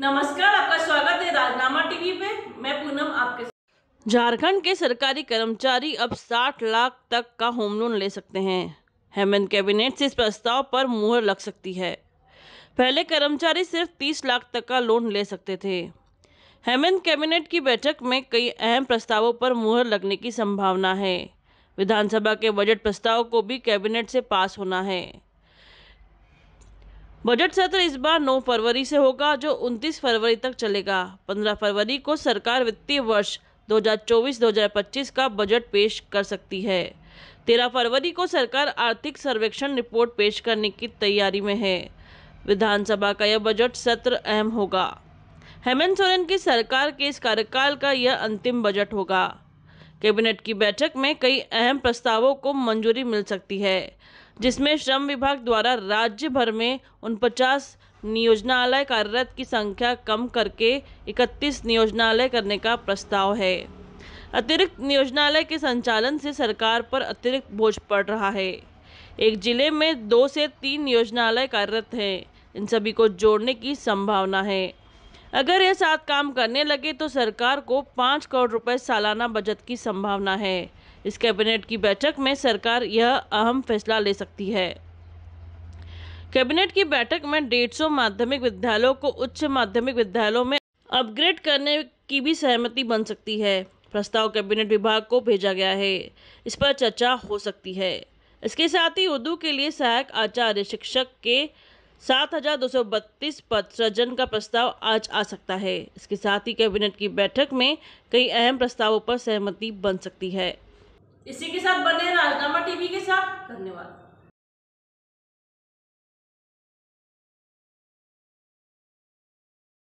नमस्कार आपका स्वागत है राजनामा टीवी पे मैं पूनम आपके झारखंड के सरकारी कर्मचारी अब 60 लाख तक का होम लोन ले सकते हैं हेमंत कैबिनेट से इस प्रस्ताव पर मुहर लग सकती है पहले कर्मचारी सिर्फ 30 लाख तक का लोन ले सकते थे हेमंत कैबिनेट की बैठक में कई अहम प्रस्तावों पर मुहर लगने की संभावना है विधानसभा के बजट प्रस्ताव को भी कैबिनेट से पास होना है बजट सत्र इस बार 9 फरवरी से होगा जो 29 फरवरी तक चलेगा 15 फरवरी को सरकार वित्तीय वर्ष 2024-2025 का बजट पेश कर सकती है 13 फरवरी को सरकार आर्थिक सर्वेक्षण रिपोर्ट पेश करने की तैयारी में है विधानसभा का यह बजट सत्र अहम होगा हेमंत सोरेन की सरकार के इस कार्यकाल का यह अंतिम बजट होगा कैबिनेट की बैठक में कई अहम प्रस्तावों को मंजूरी मिल सकती है जिसमें श्रम विभाग द्वारा राज्य भर में उन पचास नियोजनालय कार्यरत की संख्या कम करके 31 नियोजनालय करने का प्रस्ताव है अतिरिक्त नियोजनालय के संचालन से सरकार पर अतिरिक्त बोझ पड़ रहा है एक जिले में दो से तीन नियोजनालय कार्यरत हैं इन सभी को जोड़ने की संभावना है अगर ये सात काम करने लगे तो सरकार को पाँच करोड़ रुपए सालाना बजट की संभावना है इस कैबिनेट की बैठक में सरकार यह अहम फैसला ले सकती है कैबिनेट की बैठक में डेढ़ सौ माध्यमिक विद्यालयों को उच्च माध्यमिक विद्यालयों में अपग्रेड करने की भी सहमति बन सकती है प्रस्ताव कैबिनेट विभाग को भेजा गया है इस पर चर्चा हो सकती है इसके साथ ही उर्दू के लिए सहायक आचार्य शिक्षक के सात हजार दो सौ बत्तीस पद सृजन का प्रस्ताव आज आ सकता है इसके साथ ही कैबिनेट की बैठक में कई अहम प्रस्तावों पर सहमति बन सकती है इसी के साथ बने राजनामा टीवी के साथ धन्यवाद